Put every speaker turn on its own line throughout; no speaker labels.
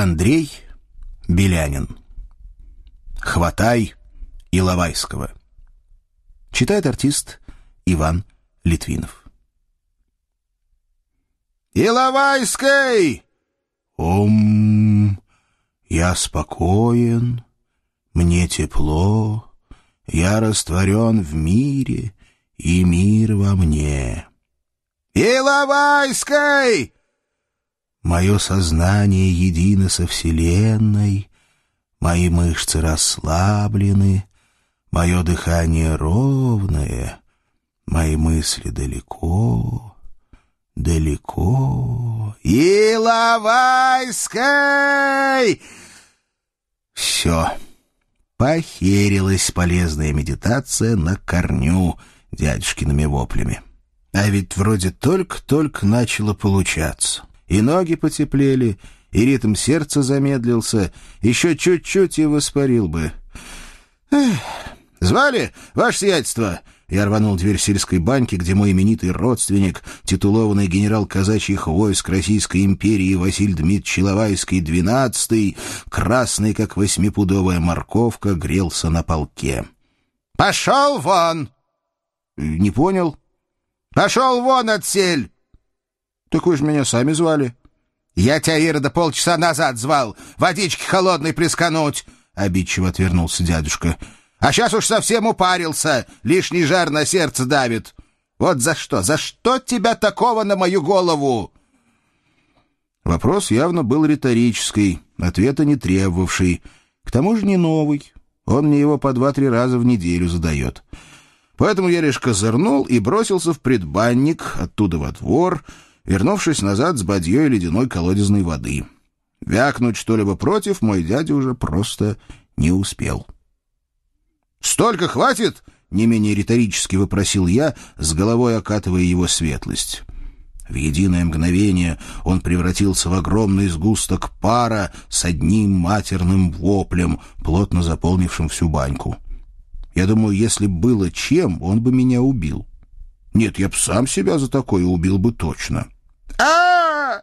Андрей Белянин. «Хватай» Иловайского. Читает артист Иван Литвинов. «Иловайской!» «Ом, я спокоен, мне тепло, я растворен в мире, и мир во мне». «Иловайской!» Мое сознание едино со Вселенной, Мои мышцы расслаблены, Мое дыхание ровное, Мои мысли далеко, далеко. «Иловайской!» Все. Похерилась полезная медитация на корню дядюшкиными воплями. А ведь вроде только-только начало получаться и ноги потеплели, и ритм сердца замедлился. Еще чуть-чуть и воспарил бы. Эх, «Звали, ваше сиятельство?» Я рванул дверь сельской баньки, где мой именитый родственник, титулованный генерал казачьих войск Российской империи Василий Дмитриевич Иловайский, двенадцатый, красный, как восьмипудовая морковка, грелся на полке. «Пошел вон!» «Не понял?» «Пошел вон отсель!» Так вы же меня сами звали. Я тебя, Ирода, полчаса назад звал. Водички холодной прискануть. Обидчиво отвернулся дядюшка. А сейчас уж совсем упарился. Лишний жар на сердце давит. Вот за что? За что тебя такого на мою голову? Вопрос явно был риторический, ответа не требовавший. К тому же не новый. Он мне его по два-три раза в неделю задает. Поэтому я лишь козырнул и бросился в предбанник, оттуда во двор — вернувшись назад с бадьей ледяной колодезной воды. Вякнуть что-либо против мой дядя уже просто не успел. «Столько хватит?» — не менее риторически вопросил я, с головой окатывая его светлость. В единое мгновение он превратился в огромный сгусток пара с одним матерным воплем, плотно заполнившим всю баньку. Я думаю, если было чем, он бы меня убил. Нет, я бы сам себя за такое убил бы точно а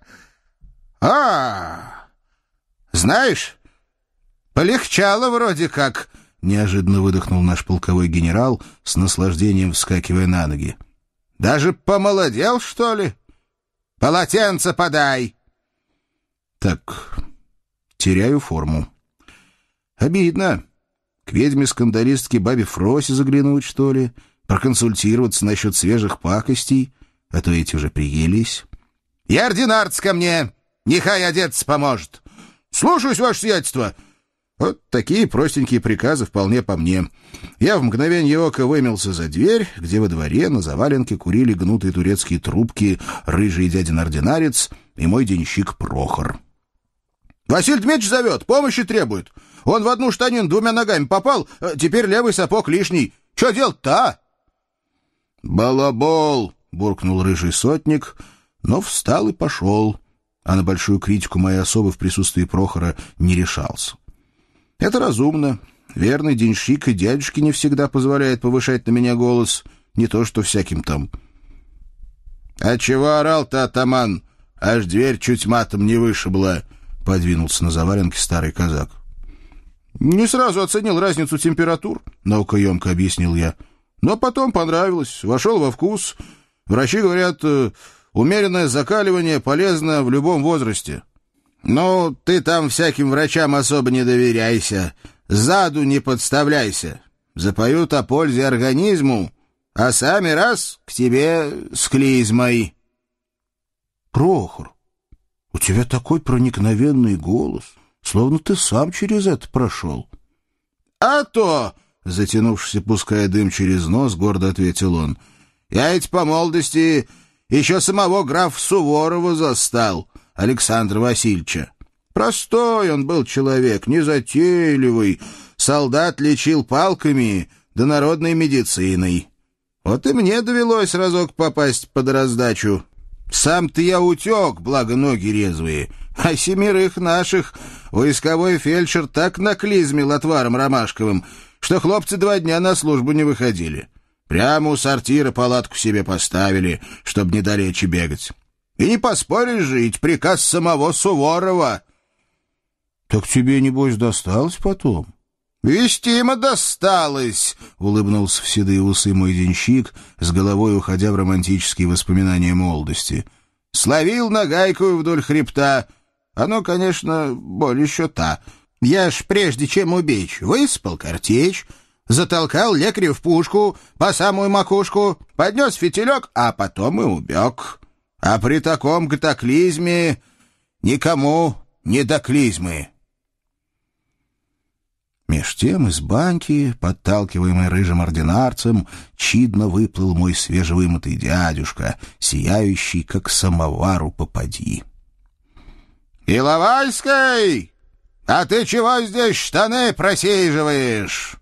а Знаешь, полегчало вроде как, — неожиданно выдохнул наш полковой генерал, с наслаждением вскакивая на ноги. — Даже помолодел, что ли? Полотенце подай! Так, теряю форму. Обидно. К ведьме-скандалистке бабе Фросе заглянуть, что ли? Проконсультироваться насчет свежих пакостей? А то эти уже приелись. И ординарц ко мне, нехай одеться поможет. Слушаюсь, ваше сиятельство. Вот такие простенькие приказы вполне по мне. Я в мгновение ока вымелся за дверь, где во дворе на заваленке курили гнутые турецкие трубки рыжий дядин ординарец и мой денщик Прохор. «Василий Дмитриевич зовет, помощи требует. Он в одну штанину двумя ногами попал, э, теперь левый сапог лишний. Че делать-то, а?» «Балабол!» — буркнул рыжий сотник — но встал и пошел, а на большую критику моей особы в присутствии Прохора не решался. Это разумно. Верный денщик и дядюшке не всегда позволяет повышать на меня голос, не то что всяким там. — А чего орал-то, атаман? Аж дверь чуть матом не вышибла, — подвинулся на заваренке старый казак. — Не сразу оценил разницу температур, — наукоемко объяснил я. — Но потом понравилось, вошел во вкус. Врачи говорят, э, Умеренное закаливание полезно в любом возрасте. но ты там всяким врачам особо не доверяйся, заду не подставляйся. Запоют о пользе организму, а сами раз к тебе с клизмой». «Прохор, у тебя такой проникновенный голос, словно ты сам через это прошел». «А то!» — затянувшись, пуская дым через нос, гордо ответил он. «Я ведь по молодости еще самого граф Суворова застал, Александра Васильевича. Простой он был человек, незатейливый, солдат лечил палками да народной медициной. Вот и мне довелось разок попасть под раздачу. Сам-то я утек, благо ноги резвые, а семерых наших войсковой фельдшер так наклизмил отваром ромашковым, что хлопцы два дня на службу не выходили. Прямо у сортира палатку себе поставили, чтобы недалече бегать. И не поспоришь жить, приказ самого Суворова. — Так тебе, небось, досталось потом? — Вестимо досталось, — улыбнулся в седые усы мой денщик, с головой уходя в романтические воспоминания молодости. — Словил нагайку вдоль хребта. Оно, конечно, боль еще та. Я ж прежде чем убечь, выспал картечь, затолкал лекаря в пушку по самую макушку, поднес фитилек, а потом и убег. А при таком катаклизме никому не до клизмы. Меж тем из баньки, подталкиваемый рыжим ординарцем, чидно выплыл мой свежевымытый дядюшка, сияющий, как самовару попади. Иловайской, а ты чего здесь штаны просиживаешь?»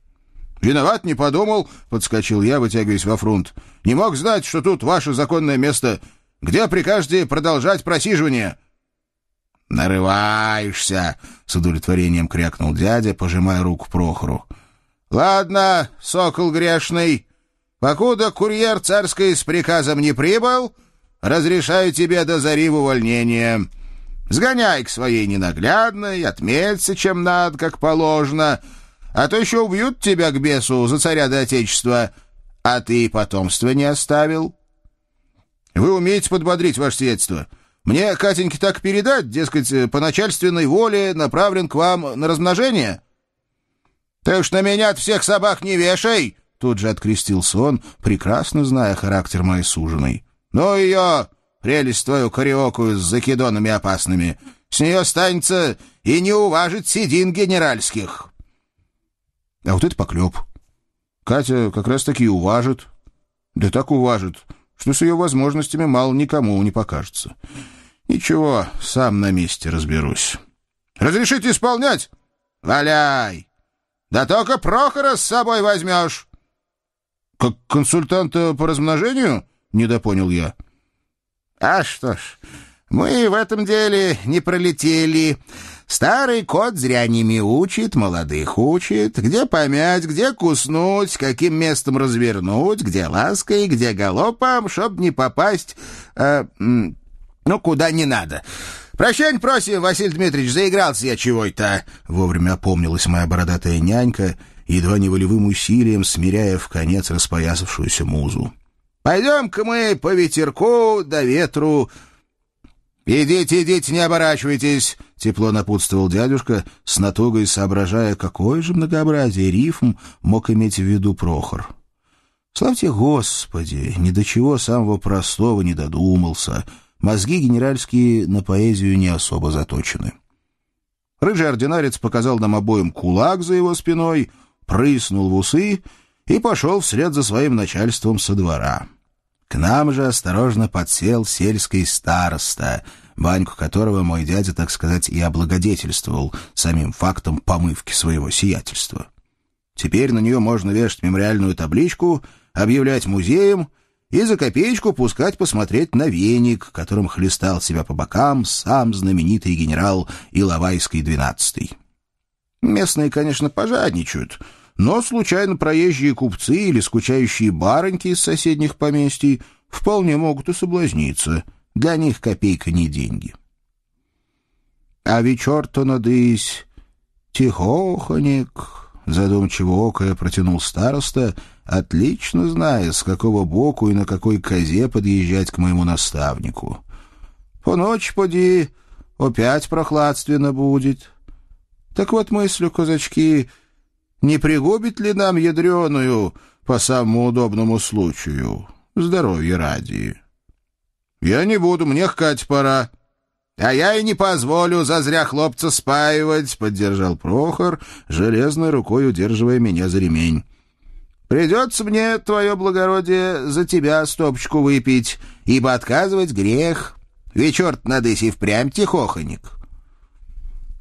«Виноват, не подумал», — подскочил я, вытягиваясь во фронт. «Не мог знать, что тут ваше законное место. Где прикажете продолжать просиживание?» «Нарываешься!» — с удовлетворением крякнул дядя, пожимая руку Прохору. «Ладно, сокол грешный, покуда курьер царской с приказом не прибыл, разрешаю тебе до зари в увольнение. Сгоняй к своей ненаглядной, отметься чем надо, как положено» а то еще убьют тебя к бесу за царя до отечества, а ты потомства не оставил. Вы умеете подбодрить ваше сиятельство. Мне, Катеньке, так передать, дескать, по начальственной воле направлен к вам на размножение? Ты уж на меня от всех собак не вешай!» Тут же открестился он, прекрасно зная характер моей суженой. «Ну ее, прелесть твою кариокую с закидонами опасными! С нее останется и не уважит седин генеральских!» А вот это поклеп. Катя как раз-таки уважит. Да так уважит, что с ее возможностями мало никому не покажется. Ничего, сам на месте разберусь. «Разрешите исполнять?» «Валяй! Да только Прохора с собой возьмешь!» «Как консультанта по размножению?» — недопонял я. «А что ж, мы в этом деле не пролетели...» Старый кот зря не мяучит, молодых учит, где помять, где куснуть, каким местом развернуть, где лаской, где галопом, чтоб не попасть, э, ну, куда не надо. «Прощань просим, Василий Дмитриевич, заигрался я чего-то!» Вовремя опомнилась моя бородатая нянька, едва не волевым усилием смиряя в конец распоясавшуюся музу. «Пойдем-ка мы по ветерку до ветру «Идите, идите, не оборачивайтесь!» — тепло напутствовал дядюшка, с натугой соображая, какое же многообразие рифм мог иметь в виду Прохор. «Славьте Господи! Ни до чего самого простого не додумался. Мозги генеральские на поэзию не особо заточены». Рыжий ординарец показал нам обоим кулак за его спиной, прыснул в усы и пошел вслед за своим начальством со двора. К нам же осторожно подсел сельский староста, баньку которого мой дядя, так сказать, и облагодетельствовал самим фактом помывки своего сиятельства. Теперь на нее можно вешать мемориальную табличку, объявлять музеем и за копеечку пускать посмотреть на веник, которым хлестал себя по бокам сам знаменитый генерал Иловайский двенадцатый. Местные, конечно, пожадничают — но случайно проезжие купцы или скучающие бароньки из соседних поместий вполне могут и соблазниться. Для них копейка не деньги. А вечер-то надысь, тихохонек, задумчиво окая протянул староста, отлично зная, с какого боку и на какой козе подъезжать к моему наставнику. «По ночь поди, опять прохладственно будет». Так вот мыслю, казачки, — не пригубит ли нам ядреную по самому удобному случаю? Здоровье ради. Я не буду, мне хкать пора. «А я и не позволю зазря хлопца спаивать», — поддержал Прохор, железной рукой удерживая меня за ремень. «Придется мне, твое благородие, за тебя стопочку выпить, ибо отказывать грех. Вечерт надысь и впрямь тихохоник.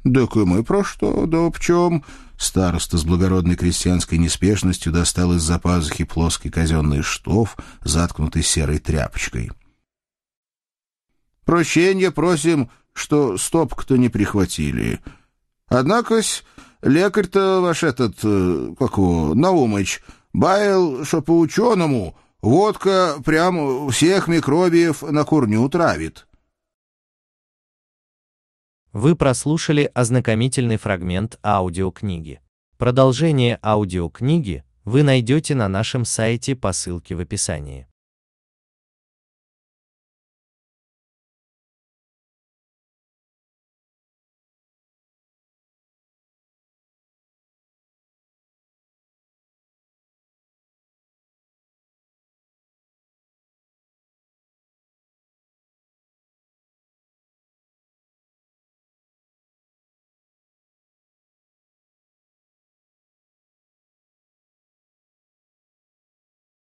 «Так и мы про что, да чем. Староста с благородной крестьянской неспешностью достал из-за пазухи плоский казенный штоф, заткнутый серой тряпочкой. «Прощения просим, что стопку-то не прихватили. Однакось лекарь-то ваш этот, э, как его, Наумыч, баял, что по-ученому водка прям всех микробиев на курню травит». Вы прослушали ознакомительный фрагмент аудиокниги. Продолжение аудиокниги вы найдете на нашем сайте по ссылке в описании.